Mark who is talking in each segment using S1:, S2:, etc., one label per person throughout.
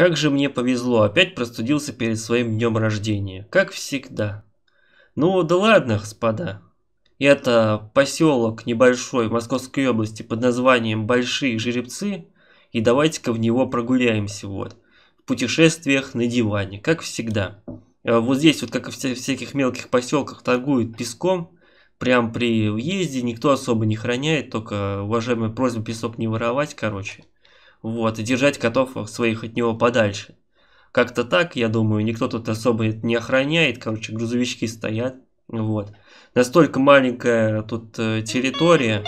S1: Как же мне повезло, опять простудился перед своим днем рождения, как всегда. Ну да ладно, господа. Это поселок небольшой Московской области под названием Большие Жеребцы, и давайте-ка в него прогуляемся вот. В путешествиях на диване, как всегда. А вот здесь вот, как и в всяких мелких поселках, торгуют песком. Прям при въезде никто особо не храняет, только уважаемая просьба песок не воровать, короче вот, и держать котов своих от него подальше. Как-то так, я думаю, никто тут особо не охраняет, короче, грузовички стоят, вот. Настолько маленькая тут э, территория,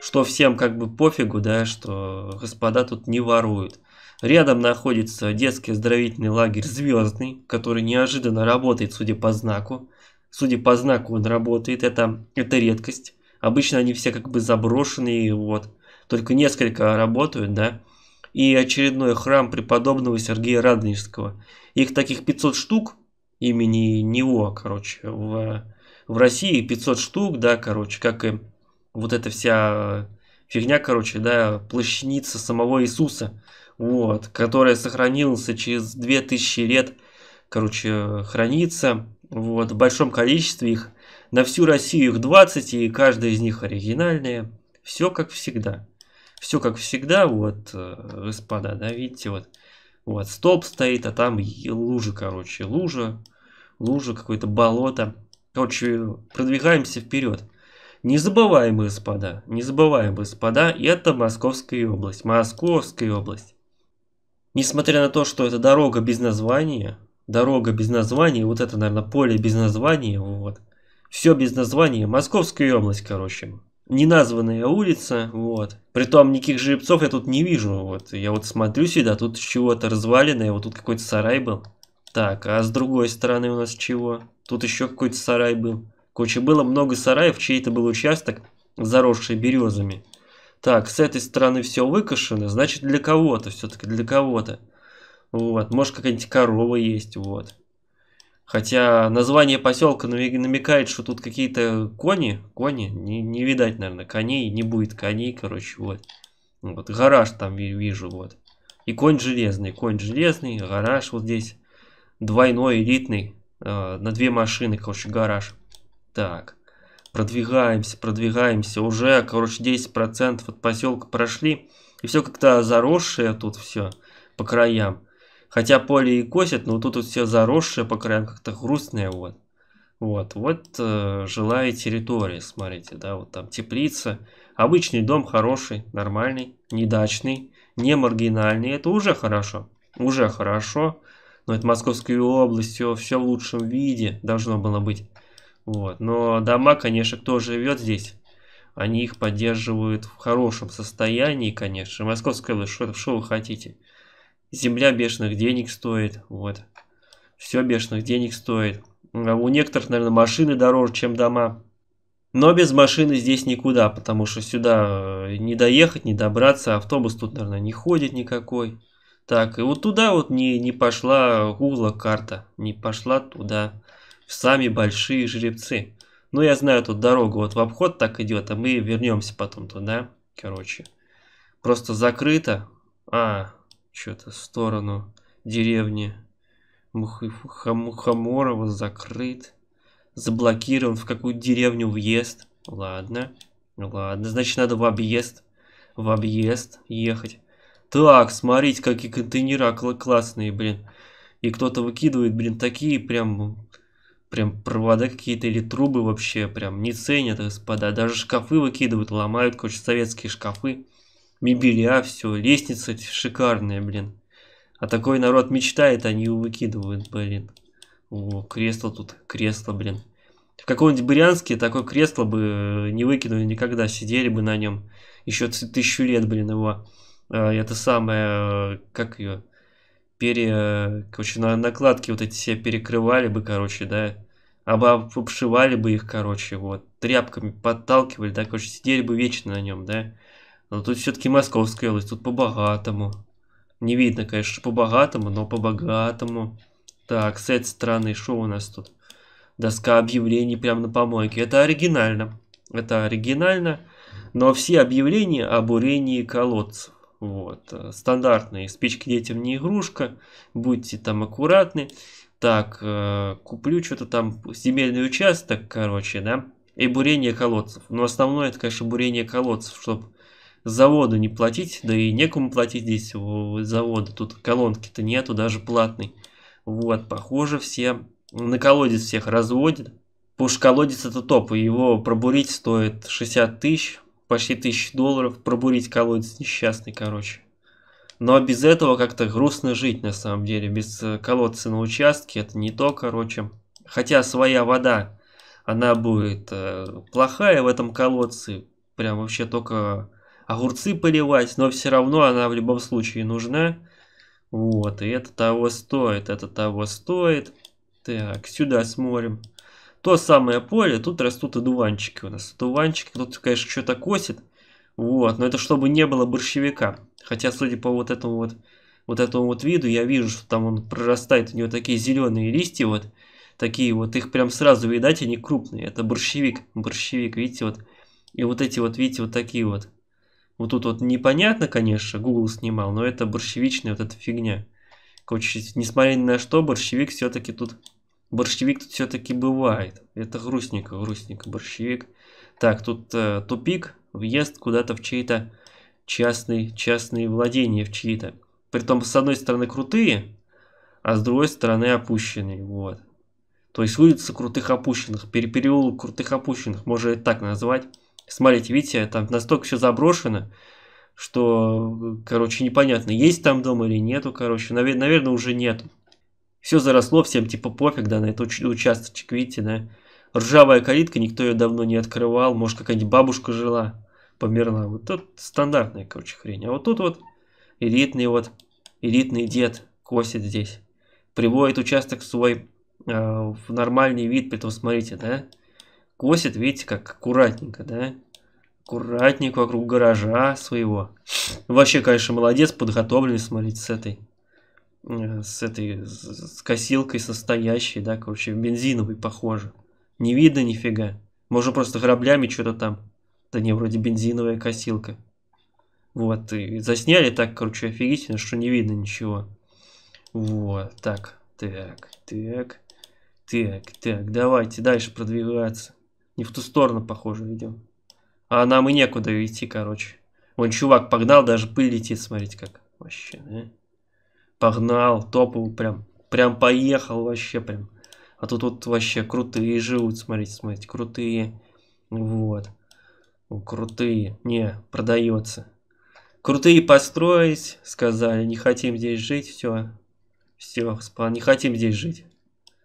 S1: что всем как бы пофигу, да, что господа тут не воруют. Рядом находится детский оздоровительный лагерь «Звездный», который неожиданно работает, судя по знаку. Судя по знаку, он работает, это, это редкость. Обычно они все как бы заброшенные, вот. Только несколько работают, да и очередной храм преподобного Сергея Радонежского. Их таких 500 штук, имени него, короче, в, в России 500 штук, да, короче, как и вот эта вся фигня, короче, да, плащаница самого Иисуса, вот, которая сохранилась через 2000 лет, короче, хранится, вот, в большом количестве их, на всю Россию их 20, и каждая из них оригинальная, все как всегда все как всегда, вот, э, господа, да, видите, вот, вот, стоп стоит, а там лужа, короче, лужа, лужа, какое-то болото. Короче, продвигаемся вперед. Не забываем, господа, не забываем, господа, это Московская область, Московская область. Несмотря на то, что это дорога без названия, дорога без названия, вот это, наверное, поле без названия, вот. Все без названия, Московская область, короче неназванная улица, вот. Притом никаких жеребцов я тут не вижу, вот. Я вот смотрю сюда, тут чего-то разваленное, вот тут какой-то сарай был. Так, а с другой стороны у нас чего? Тут еще какой-то сарай был. Короче, было много сараев, чей-то был участок, заросший березами. Так, с этой стороны все выкашено, значит для кого-то, все-таки для кого-то. Вот, может какая-нибудь корова есть, вот. Хотя название поселка намекает, что тут какие-то кони. Кони? Не, не видать, наверное, коней. Не будет коней, короче, вот. Ну вот гараж там вижу, вот. И конь железный, конь железный, гараж вот здесь. Двойной, элитный. Э, на две машины, короче, гараж. Так. Продвигаемся, продвигаемся. Уже, короче, 10% от поселка прошли. И все как-то заросшее тут все по краям. Хотя поле и косят, но тут вот все заросшее по краям, как-то грустное вот. Вот, вот э, жилая территория, смотрите, да, вот там теплица. Обычный дом хороший, нормальный, недачный, не маргинальный. Это уже хорошо, уже хорошо. Но это Московская область, все, в лучшем виде должно было быть. Вот, но дома, конечно, кто живет здесь, они их поддерживают в хорошем состоянии, конечно. Московская область, что вы хотите? земля бешеных денег стоит, вот. Все бешеных денег стоит. А у некоторых, наверное, машины дороже, чем дома. Но без машины здесь никуда, потому что сюда э, не доехать, не добраться. Автобус тут, наверное, не ходит никакой. Так, и вот туда вот не, не пошла Google карта. Не пошла туда. Сами большие жеребцы. Ну, я знаю тут дорогу. Вот в обход так идет, а мы вернемся потом туда. Короче. Просто закрыто. А, что-то в сторону деревни Мухоморова закрыт, заблокирован, в какую то деревню въезд. Ладно, ладно, значит надо в объезд, в объезд ехать. Так, смотрите, какие контейнера классные, блин. И кто-то выкидывает, блин, такие прям, прям провода какие-то или трубы вообще прям не ценят, господа. Даже шкафы выкидывают, ломают, короче, советские шкафы мебеля, а, все, лестница шикарная, блин. А такой народ мечтает, они его выкидывают, блин. О, кресло тут, кресло, блин. В каком-нибудь Брянске такое кресло бы э, не выкинули никогда, сидели бы на нем еще тысячу лет, блин, его. Э, это самое, э, как ее, пере... Короче, на накладки вот эти все перекрывали бы, короче, да, обшивали бы их, короче, вот, тряпками подталкивали, да, короче, сидели бы вечно на нем, да. Но тут все-таки Московская область, тут по-богатому. Не видно, конечно, по-богатому, но по-богатому. Так, с этой стороны, что у нас тут? Доска объявлений прямо на помойке. Это оригинально. Это оригинально. Но все объявления об урении колодцев. Вот, стандартные. Спички детям не игрушка. Будьте там аккуратны. Так, э, куплю что-то там, земельный участок, короче, да? И бурение колодцев. Но основное, это, конечно, бурение колодцев, чтобы заводу не платить, да и некому платить здесь у завода, тут колонки-то нету, даже платный Вот, похоже, все на колодец всех разводят. Пуш колодец это топ, и его пробурить стоит 60 тысяч, почти 1000 долларов, пробурить колодец несчастный, короче. Но без этого как-то грустно жить, на самом деле, без э, колодца на участке, это не то, короче. Хотя своя вода, она будет э, плохая в этом колодце, прям вообще только огурцы поливать, но все равно она в любом случае нужна. Вот, и это того стоит, это того стоит. Так, сюда смотрим. То самое поле, тут растут одуванчики у нас. Одуванчики, тут, конечно, что-то косит. Вот, но это чтобы не было борщевика. Хотя, судя по вот этому вот, вот этому вот виду, я вижу, что там он прорастает, у него такие зеленые листья вот. Такие вот, их прям сразу видать, они крупные. Это борщевик, борщевик, видите, вот. И вот эти вот, видите, вот такие вот вот тут вот непонятно, конечно, Google снимал, но это борщевичная вот эта фигня. Короче, несмотря ни на что, борщевик все-таки тут... Борщевик тут все-таки бывает. Это грустненько, грустненько, борщевик. Так, тут э, тупик, въезд куда-то в чьи-то частные, частные владения, в чьи-то. Притом, с одной стороны, крутые, а с другой стороны, опущенные. Вот. То есть улица крутых опущенных, переулок крутых опущенных, можно и так назвать. Смотрите, видите, там настолько все заброшено, что, короче, непонятно, есть там дом или нету, короче, навер наверное, уже нет. Все заросло, всем типа пофиг, да, на этот уч участочек, видите, да. Ржавая калитка, никто ее давно не открывал, может, какая-нибудь бабушка жила, померла. Вот тут стандартная, короче, хрень. А вот тут вот элитный вот, элитный дед косит здесь. Приводит участок свой э, в нормальный вид, при том, смотрите, да, косит, видите, как аккуратненько, да? Аккуратненько вокруг гаража своего. Вообще, конечно, молодец, подготовленный, смотрите, с этой э, с этой с косилкой состоящей, да, короче, бензиновой, похоже. Не видно нифига. Можно просто граблями что-то там. Да не, вроде бензиновая косилка. Вот, и засняли так, короче, офигительно, что не видно ничего. Вот, так, так, так, так, так, давайте дальше продвигаться. Не в ту сторону, похоже, идем. А нам и некуда идти, короче. Вон чувак погнал, даже пыль летит, смотрите как. Вообще, да? Погнал, топовый прям. Прям поехал вообще прям. А тут вот вообще крутые живут, смотрите, смотрите, крутые. Вот. Крутые. Не, продается. Крутые построились, сказали, не хотим здесь жить, все. Все, не хотим здесь жить.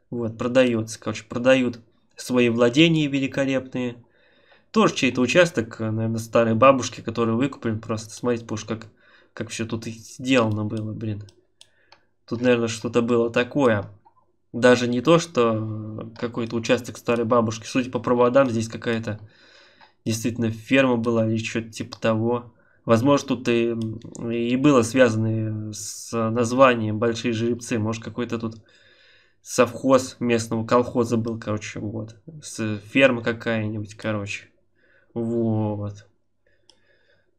S1: Вот, продается, короче, продают свои владения великолепные. Тоже чей-то участок, э, наверное, старой бабушки, который выкуплен. Просто смотрите, потому что как, как все тут сделано было, блин. Тут, наверное, что-то было такое. Даже не то, что э, какой-то участок старой бабушки. Судя по проводам, здесь какая-то действительно ферма была или что-то типа того. Возможно, тут и, и было связано э, с названием «Большие жеребцы». Может, какой-то тут совхоз местного колхоза был, короче, вот. С ферма какая-нибудь, короче. Вот.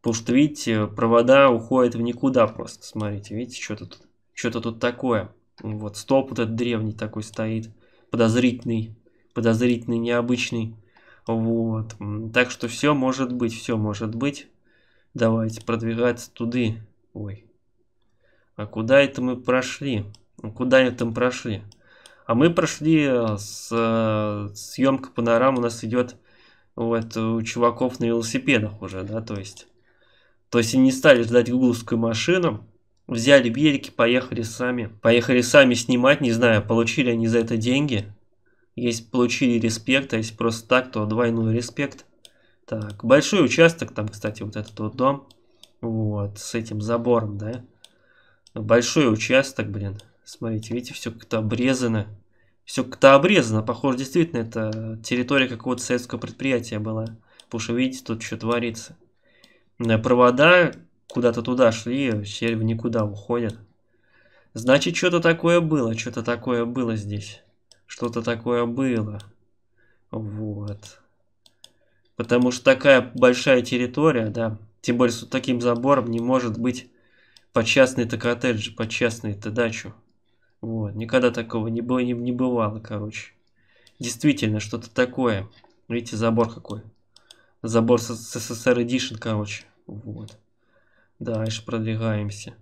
S1: Потому что, видите, провода уходят в никуда просто. Смотрите, видите, что-то тут, что-то тут такое. Вот столб вот этот древний такой стоит. Подозрительный. Подозрительный, необычный. Вот. Так что все может быть, все может быть. Давайте продвигаться туда. Ой. А куда это мы прошли? Куда это мы прошли? А мы прошли э, с э, съемка панорам у нас идет вот у чуваков на велосипедах уже, да, то есть. То есть они не стали ждать гугловскую машину, взяли береги, поехали сами. Поехали сами снимать, не знаю, получили они за это деньги. Если получили респект, а если просто так, то двойной респект. Так, большой участок, там, кстати, вот этот вот дом. Вот, с этим забором, да. Большой участок, блин. Смотрите, видите, все как-то обрезано. Все как-то обрезано. Похоже, действительно, это территория какого-то советского предприятия была. Потому что, видите, тут что творится. Э, провода куда-то туда шли, щель в никуда уходят. Значит, что-то такое было, что-то такое было здесь. Что-то такое было. Вот. Потому что такая большая территория, да, тем более с таким забором не может быть по частной-то коттедж, по частной-то дачу. Вот, никогда такого не было, не, не бывало, короче. Действительно, что-то такое. Видите, забор какой. Забор с СССР Edition, короче. Вот. Дальше продвигаемся.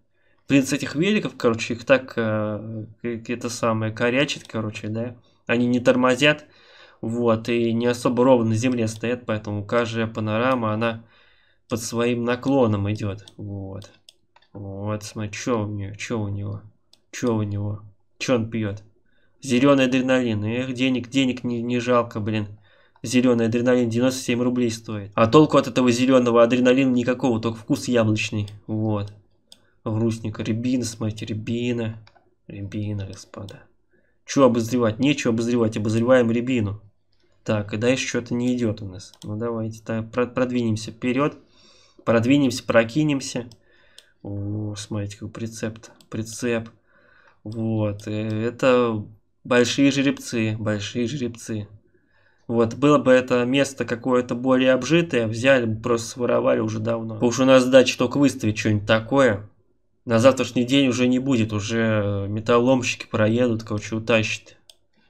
S1: Принц этих великов, короче, их так э, это самое корячит, короче, да. Они не тормозят, вот, и не особо ровно на земле стоят, поэтому каждая панорама, она под своим наклоном идет. Вот. Вот, смотри, что у нее, что у него, что у него. Че он пьет? Зеленый адреналин. Эх, денег, денег не, не жалко, блин. Зеленый адреналин 97 рублей стоит. А толку от этого зеленого адреналина никакого, только вкус яблочный. Вот. Грустненько. Рябина, смотрите, рябина. Рябина, господа. Чего обозревать? Нечего обозревать, обозреваем рябину. Так, и дальше что-то не идет у нас. Ну давайте так, продвинемся вперед. Продвинемся, прокинемся. О, смотрите, какой прицеп -то. Прицеп. Вот, э, это большие жеребцы, большие жеребцы. Вот, было бы это место какое-то более обжитое, взяли бы, просто своровали уже давно. Потому что у нас задача только выставить что-нибудь такое. На завтрашний день уже не будет, уже металломщики проедут, короче, утащат.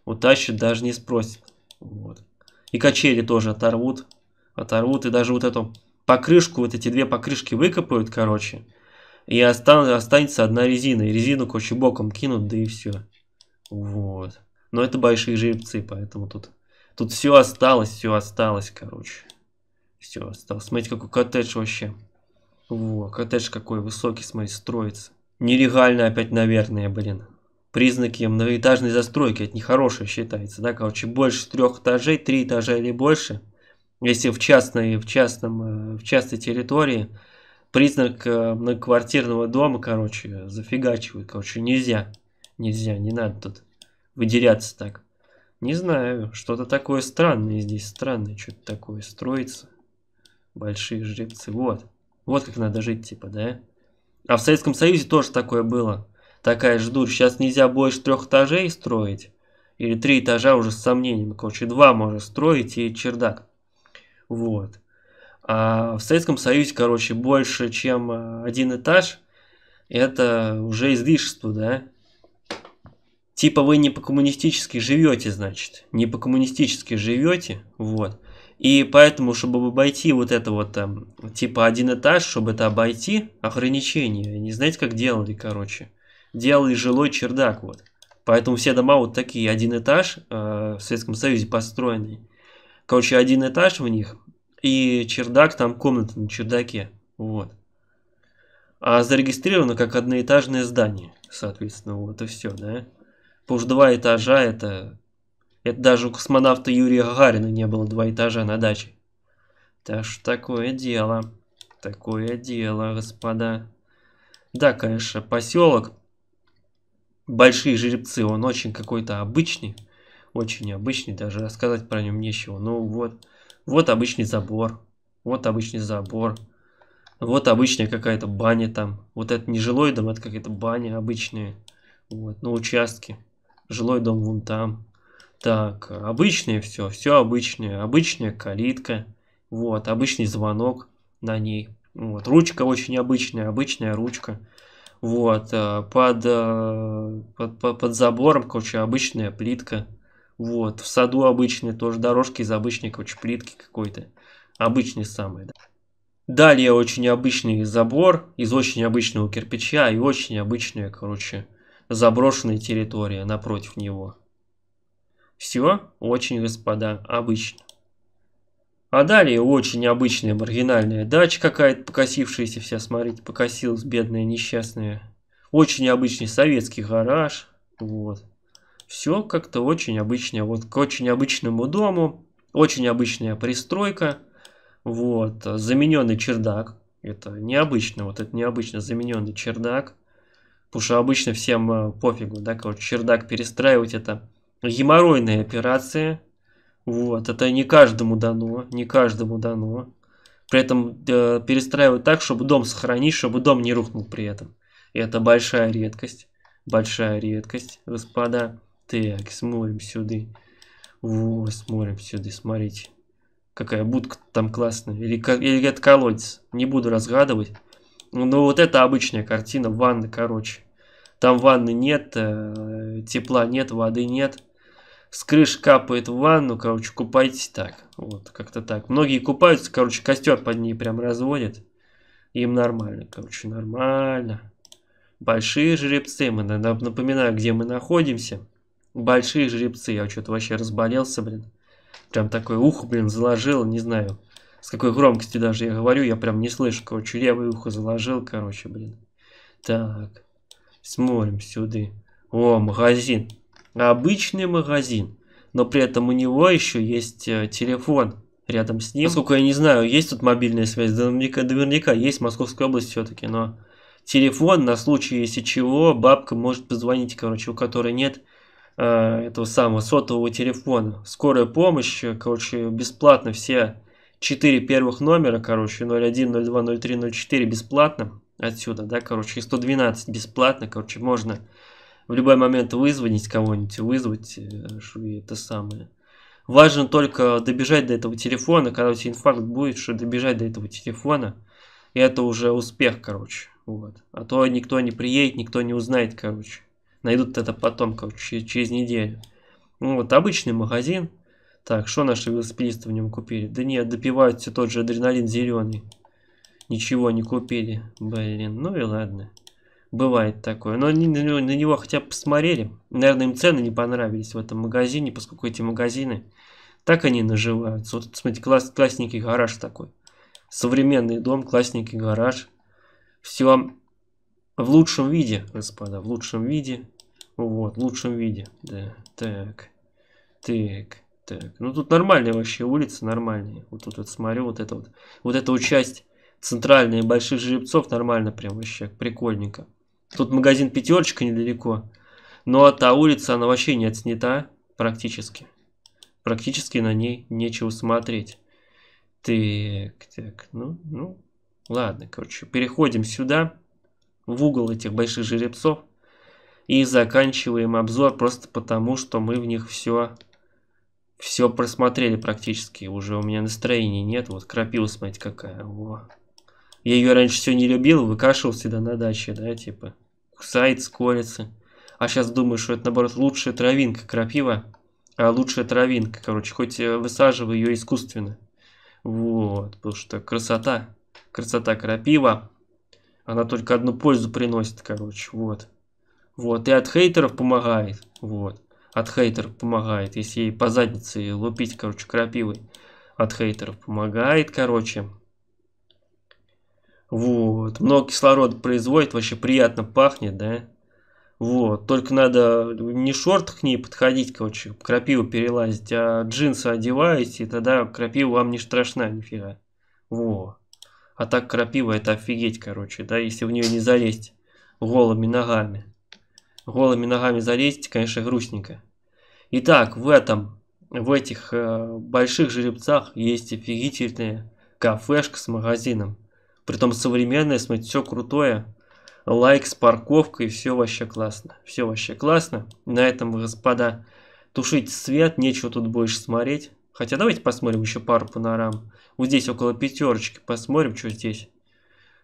S1: Утащат, даже не спросят. Вот. И качели тоже оторвут. Оторвут, и даже вот эту покрышку, вот эти две покрышки выкопают, короче. И останется одна резина. И резину, короче, боком кинут, да и все. Вот. Но это большие жеребцы, поэтому тут... Тут все осталось, все осталось, короче. Все осталось. Смотрите, какой коттедж вообще. Во, коттедж какой высокий, смотрите, строится. Нелегально опять, наверное, блин. Признаки многоэтажной застройки, это нехорошее считается, да, короче, больше трех этажей, три этажа или больше. Если в частной, в частном, э, в частной территории, признак э, многоквартирного дома, короче, зафигачивает, Короче, нельзя. Нельзя, не надо тут выделяться так. Не знаю, что-то такое странное здесь, странное что-то такое строится. Большие жребцы, вот. Вот как надо жить, типа, да? А в Советском Союзе тоже такое было. Такая же дурь. Сейчас нельзя больше трех этажей строить. Или три этажа уже с сомнением. Короче, два можно строить и чердак. Вот. А в Советском Союзе, короче, больше, чем э, один этаж, это уже излишество, да? Типа вы не по-коммунистически живете, значит. Не по-коммунистически живете, вот. И поэтому, чтобы обойти вот это вот там, типа один этаж, чтобы это обойти, ограничение, не знаете, как делали, короче. Делали жилой чердак, вот. Поэтому все дома вот такие, один этаж э, в Советском Союзе построенный. Короче, один этаж в них, и чердак, там комната на чердаке. Вот. А зарегистрировано как одноэтажное здание, соответственно, вот и все, да. Потому что два этажа это... Это даже у космонавта Юрия Гагарина не было два этажа на даче. Так что такое дело. Такое дело, господа. Да, конечно, поселок. Большие жеребцы, он очень какой-то обычный. Очень обычный, даже рассказать про нем нечего. Ну вот, вот обычный забор. Вот обычный забор. Вот обычная какая-то баня там. Вот это не жилой дом, это какая-то баня обычная. Вот, на участке. Жилой дом вон там. Так, обычное все, все обычное. Обычная калитка. Вот, обычный звонок на ней. Вот, ручка очень обычная, обычная ручка. Вот, э, под, э, под, под, под забором, короче, обычная плитка. Вот, в саду обычные тоже дорожки из обычной, короче, плитки какой-то. Обычный самый, да. Далее очень обычный забор из очень обычного кирпича и очень обычная, короче, заброшенная территория напротив него. Все очень, господа, обычно. А далее очень обычная маргинальная дача какая-то покосившаяся вся, смотрите, покосилась, бедная, несчастная. Очень обычный советский гараж, вот. Все как-то очень обычно, вот к очень обычному дому, очень обычная пристройка, вот, замененный чердак, это необычно, вот это необычно замененный чердак, потому что обычно всем э, пофигу, да, короче, чердак перестраивать это геморройная операция, вот, это не каждому дано, не каждому дано, при этом э, перестраивать так, чтобы дом сохранить, чтобы дом не рухнул при этом. И это большая редкость, большая редкость, господа. Так, смотрим сюда. Вот, смотрим сюда, смотрите. Какая будка там классная. Или, или это колодец. Не буду разгадывать. но ну, ну, вот это обычная картина. Ванна, короче. Там ванны нет, э, тепла нет, воды нет. С крыши капает в ванну, короче, купайтесь так. Вот, как-то так. Многие купаются, короче, костер под ней прям разводят. Им нормально, короче, нормально. Большие жеребцы. Мы, напоминаю, где мы находимся. Большие жеребцы, я что-то вообще разболелся, блин. Прям такое ухо, блин, заложил не знаю, с какой громкостью даже я говорю, я прям не слышу, короче, левое ухо заложил, короче, блин. Так, смотрим сюда. О, магазин. Обычный магазин, но при этом у него еще есть э, телефон рядом с ним. Поскольку я не знаю, есть тут мобильная связь, да наверняка, наверняка есть в Московской области все-таки, но телефон на случай, если чего, бабка может позвонить, короче, у которой нет Э, этого самого сотового телефона. Скорая помощь, э, короче, бесплатно все четыре первых номера, короче, 01, 02, 03, 04 бесплатно отсюда, да, короче, и 112 бесплатно, короче, можно в любой момент вызвонить кого-нибудь, вызвать э, что это самое. Важно только добежать до этого телефона, когда у тебя инфаркт будет, что добежать до этого телефона, и это уже успех, короче, вот. А то никто не приедет, никто не узнает, короче найдут это потом, как через неделю. Ну вот обычный магазин. Так, что наши велосипедисты в нем купили? Да нет, допивают все тот же адреналин зеленый. Ничего не купили. Блин, ну и ладно. Бывает такое. Но они на него, на него хотя бы посмотрели. Наверное, им цены не понравились в этом магазине, поскольку эти магазины так они наживаются. Вот, смотрите, класс, классненький гараж такой. Современный дом, классненький гараж. Все в лучшем виде, господа, в лучшем виде. Вот, в лучшем виде. Да, так, так, так. Ну тут нормальные вообще улицы, нормальные. Вот тут вот смотрю, вот это вот. Вот эта вот часть центральные больших жеребцов нормально прям вообще, прикольненько. Тут магазин пятерочка недалеко. Ну а та улица, она вообще не отснята практически. Практически на ней нечего смотреть. Так, так, ну, ну, ладно, короче, переходим сюда в угол этих больших жеребцов. И заканчиваем обзор просто потому, что мы в них все, все просмотрели практически. Уже у меня настроения нет. Вот крапива, смотрите, какая. Во. Я ее раньше все не любил, выкашивал всегда на даче, да, типа. Кусает, скорится. А сейчас думаю, что это, наоборот, лучшая травинка крапива. А лучшая травинка, короче, хоть э, высаживаю ее искусственно. Вот, потому что красота, красота крапива. Она только одну пользу приносит, короче, вот. Вот, и от хейтеров помогает, вот. От хейтеров помогает, если ей по заднице лупить, короче, крапивой. От хейтеров помогает, короче. Вот, много кислорода производит, вообще приятно пахнет, да? Вот, только надо не шорт к ней подходить, короче, крапиву перелазить, а джинсы одеваете, и тогда крапива вам не страшна нифига. Вот. А так крапива это офигеть, короче, да, если в нее не залезть голыми ногами. Голыми ногами залезть, конечно, грустненько. Итак, в этом, в этих э, больших жеребцах есть офигительная кафешка с магазином. Притом современная, смотрите, все крутое. Лайк с парковкой, все вообще классно. Все вообще классно. На этом, господа, тушить свет, нечего тут больше смотреть. Хотя давайте посмотрим еще пару панорам. Вот здесь около пятерочки. Посмотрим, что здесь.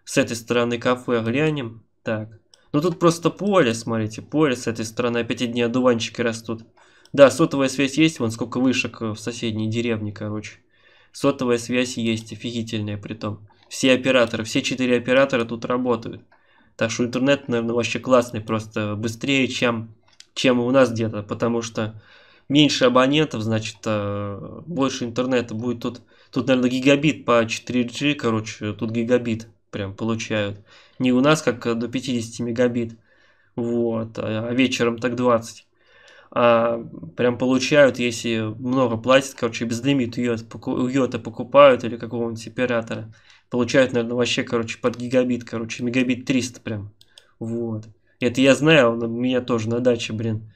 S1: С этой стороны кафе глянем. Так. Ну тут просто поле, смотрите. Поле с этой стороны. Опять одни одуванчики растут. Да, сотовая связь есть. Вон сколько вышек э, в соседней деревне, короче. Сотовая связь есть. Офигительная том. Все операторы, все четыре оператора тут работают. Так что интернет, наверное, вообще классный. Просто быстрее, чем, чем у нас где-то. Потому что меньше абонентов, значит, э, больше интернета будет тут. Тут, наверное, гигабит по 4G, короче, тут гигабит прям получают. Не у нас, как э, до 50 мегабит, вот, а, а вечером так 20. А прям получают, если много платят, короче, безлимит Йота покупают или какого-нибудь оператора. Получают, наверное, вообще, короче, под гигабит, короче, мегабит 300 прям. Вот. Это я знаю, у меня тоже на даче, блин,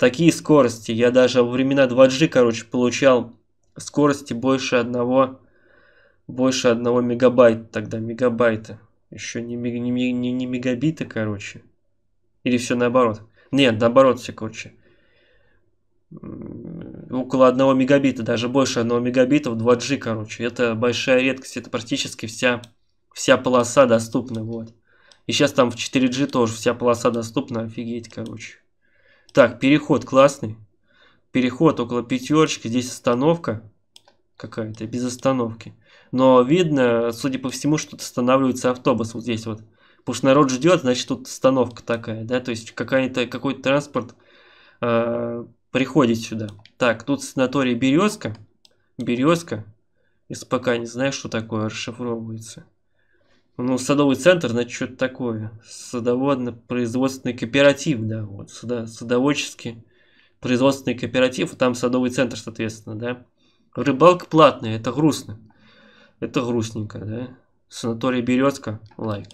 S1: такие скорости. Я даже во времена 2G, короче, получал скорости больше одного, больше одного мегабайта тогда, мегабайта. Еще не, не, не, не мегабита, короче. Или все наоборот. Нет, наоборот все, короче. Около одного мегабита, даже больше одного мегабита в 2G, короче. Это большая редкость, это практически вся, вся полоса доступна, вот. И сейчас там в 4G тоже вся полоса доступна, офигеть, короче. Так, переход классный. Переход около пятерочки. Здесь остановка какая-то, без остановки. Но видно, судя по всему, что останавливается автобус вот здесь вот. Потому что народ ждет, значит тут остановка такая, да, то есть какая-то, какой-то транспорт э, приходит сюда. Так, тут санаторий Березка. Березка. Если пока не знаю, что такое, расшифровывается ну, садовый центр, значит, что-то такое. Садоводно-производственный кооператив, да, вот, садо, садоводческий производственный кооператив, там садовый центр, соответственно, да. Рыбалка платная, это грустно. Это грустненько, да. Санаторий Березка, лайк.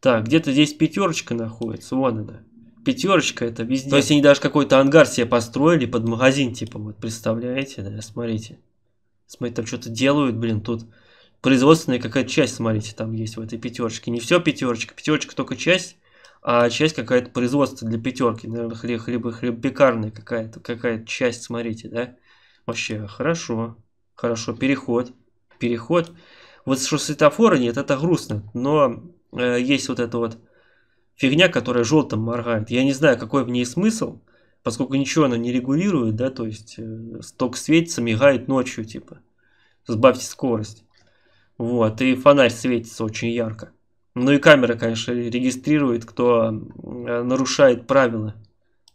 S1: Так, где-то здесь пятерочка находится, вон она. Пятерочка это везде. То есть они даже какой-то ангар себе построили под магазин, типа, вот, представляете, да, смотрите. Смотрите, там что-то делают, блин, тут производственная какая-то часть, смотрите, там есть в этой пятерочке. Не все пятерочка, пятерочка только часть, а часть какая-то производство для пятерки, наверное, хлеб, хлеб, хлебопекарная какая-то, какая-то часть, смотрите, да? Вообще, хорошо, хорошо, переход, переход. Вот что светофора нет, это грустно, но э, есть вот эта вот фигня, которая желтым моргает. Я не знаю, какой в ней смысл, поскольку ничего она не регулирует, да, то есть э, сток светится, мигает ночью, типа. Сбавьте скорость. Вот, и фонарь светится очень ярко. Ну и камера, конечно, регистрирует, кто э, нарушает правила.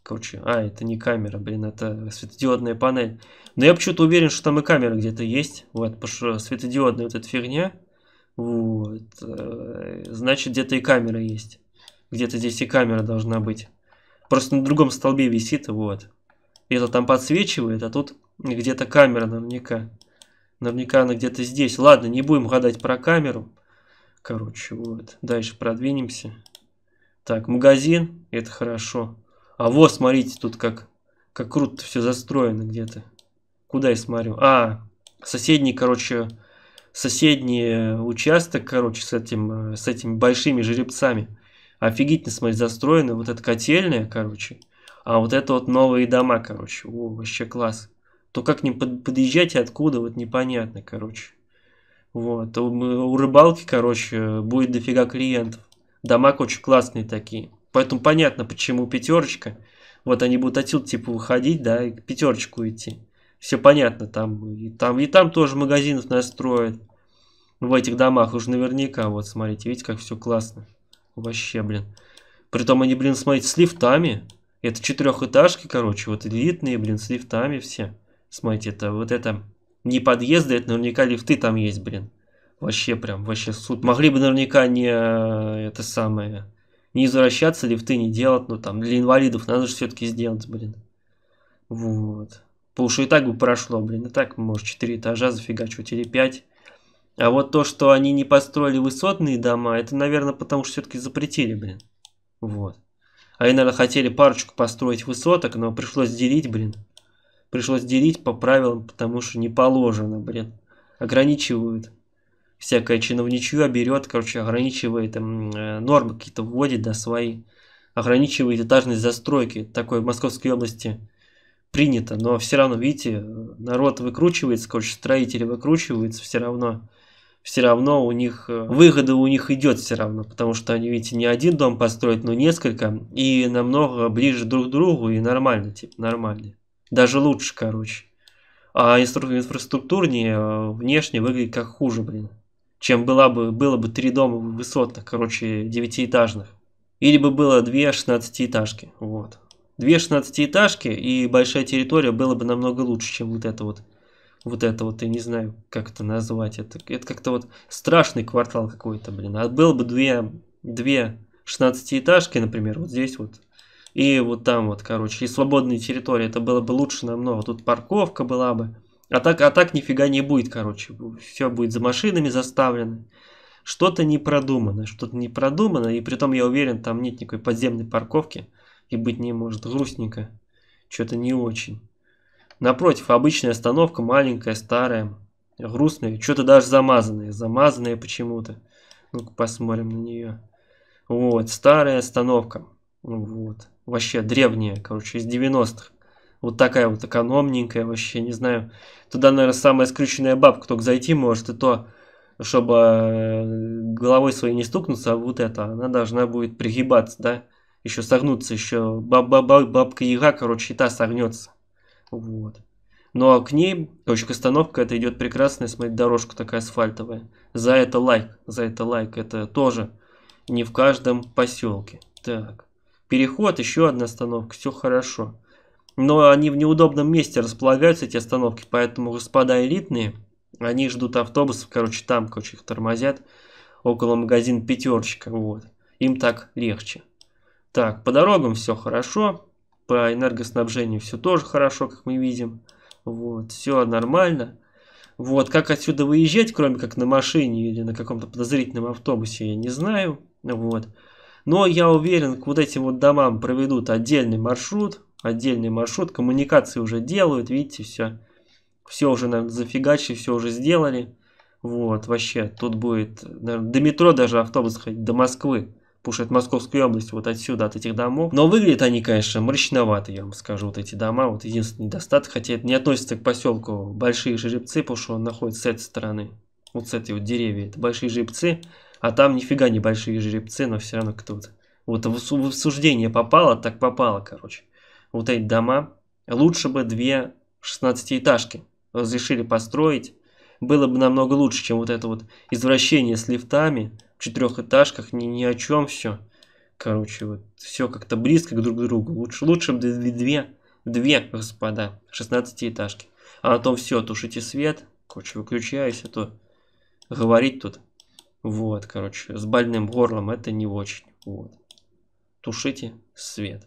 S1: Короче, а, это не камера, блин, это светодиодная панель. Но я почему-то уверен, что там и камера где-то есть. Вот, потому что светодиодная вот эта фигня. Вот. Э, значит, где-то и камера есть. Где-то здесь и камера должна быть. Просто на другом столбе висит, вот. Это там подсвечивает, а тут где-то камера наверняка. Наверняка она где-то здесь. Ладно, не будем гадать про камеру. Короче, вот. Дальше продвинемся. Так, магазин. Это хорошо. А вот, смотрите, тут как, как круто все застроено где-то. Куда я смотрю? А, соседний, короче, соседний э, участок, короче, с, этим, э, с этими большими жеребцами. Офигительно, смотри, застроено. Вот это котельная, короче. А вот это вот новые дома, короче. О, вообще класс то как к ним подъезжать и откуда, вот непонятно, короче. Вот, у рыбалки, короче, будет дофига клиентов. Домак очень классные такие. Поэтому понятно, почему пятерочка. Вот они будут отсюда, типа, выходить, да, и пятерочку идти. Все понятно, там и там, и там тоже магазинов настроят. В этих домах уж наверняка, вот, смотрите, видите, как все классно. Вообще, блин. Притом они, блин, смотрите, с лифтами. Это четырехэтажки, короче, вот элитные, блин, с лифтами все. Смотрите, это вот это не подъезды, это наверняка лифты там есть, блин. Вообще прям, вообще суд. Могли бы наверняка не э, это самое, не извращаться, лифты не делать, но там для инвалидов надо же все-таки сделать, блин. Вот. Потому что и так бы прошло, блин, и так, может, 4 этажа зафигачивать или 5. А вот то, что они не построили высотные дома, это, наверное, потому что все-таки запретили, блин. Вот. Они, наверное, хотели парочку построить высоток, но пришлось делить, блин пришлось делить по правилам, потому что не положено, блин. Ограничивают всякое чиновничье берет, короче, ограничивает там э, нормы какие-то вводит, да, свои. Ограничивает этажность застройки. Такой в Московской области принято, но все равно, видите, народ выкручивается, короче, строители выкручиваются все равно. Все равно у них, э, выгода у них идет все равно, потому что они, видите, не один дом построят, но несколько, и намного ближе друг к другу, и нормально, типа, нормально. Даже лучше, короче. А инфраструктурнее э, внешне выглядит как хуже, блин. Чем была бы, было бы три дома высотных, короче, девятиэтажных. Или бы было две шестнадцатиэтажки, вот. Две шестнадцатиэтажки и большая территория было бы намного лучше, чем вот это вот. Вот это вот, я не знаю, как это назвать. Это, это как-то вот страшный квартал какой-то, блин. А было бы две, две шестнадцатиэтажки, например, вот здесь вот и вот там вот, короче, и свободные территории, это было бы лучше намного. Тут парковка была бы. А так, а так нифига не будет, короче. Все будет за машинами заставлено. Что-то не продумано, что-то не продумано. И при том я уверен, там нет никакой подземной парковки. И быть не может грустненько. Что-то не очень. Напротив, обычная остановка, маленькая, старая, грустная. Что-то даже замазанная. Замазанная почему-то. Ну-ка посмотрим на нее. Вот, старая остановка. Вот вообще древняя, короче, из 90-х. Вот такая вот экономненькая, вообще, не знаю. Туда, наверное, самая скрюченная бабка только зайти может, и то, чтобы э, головой своей не стукнуться, а вот это, она должна будет пригибаться, да, еще согнуться, еще баб -баб бабка яга, короче, и та согнется. Вот. ну а к ней, короче, к остановке это идет прекрасная, смотрите, дорожка такая асфальтовая. За это лайк, за это лайк, это тоже не в каждом поселке. Так. Переход, еще одна остановка, все хорошо. Но они в неудобном месте располагаются, эти остановки, поэтому господа элитные, они ждут автобусов, короче, там, короче, их тормозят, около магазин пятерочка, вот. Им так легче. Так, по дорогам все хорошо, по энергоснабжению все тоже хорошо, как мы видим. Вот, все нормально. Вот, как отсюда выезжать, кроме как на машине или на каком-то подозрительном автобусе, я не знаю. Вот. Но я уверен, к вот этим вот домам проведут отдельный маршрут, отдельный маршрут, коммуникации уже делают, видите, все. Все уже наверное, зафигачили, все уже сделали. Вот, вообще, тут будет, наверное, до метро даже автобус ходить, до Москвы. Пушит Московскую область вот отсюда, от этих домов. Но выглядят они, конечно, мрачновато, я вам скажу, вот эти дома. Вот единственный недостаток, хотя это не относится к поселку. Большие жеребцы, потому что он находится с этой стороны. Вот с этой вот деревья. Это большие жеребцы. А там нифига небольшие жеребцы, но все равно кто-то. Вот в суждение попало, так попало, короче. Вот эти дома. Лучше бы две 16-этажки разрешили построить. Было бы намного лучше, чем вот это вот извращение с лифтами в четырехэтажках, ни, ни о чем все. Короче, вот все как-то близко к друг другу. Лучше, лучше бы две, две, две, господа, 16-этажки. А на том все, тушите свет, короче, выключаюсь, а то говорить тут вот, короче, с больным горлом это не очень. Вот. Тушите свет.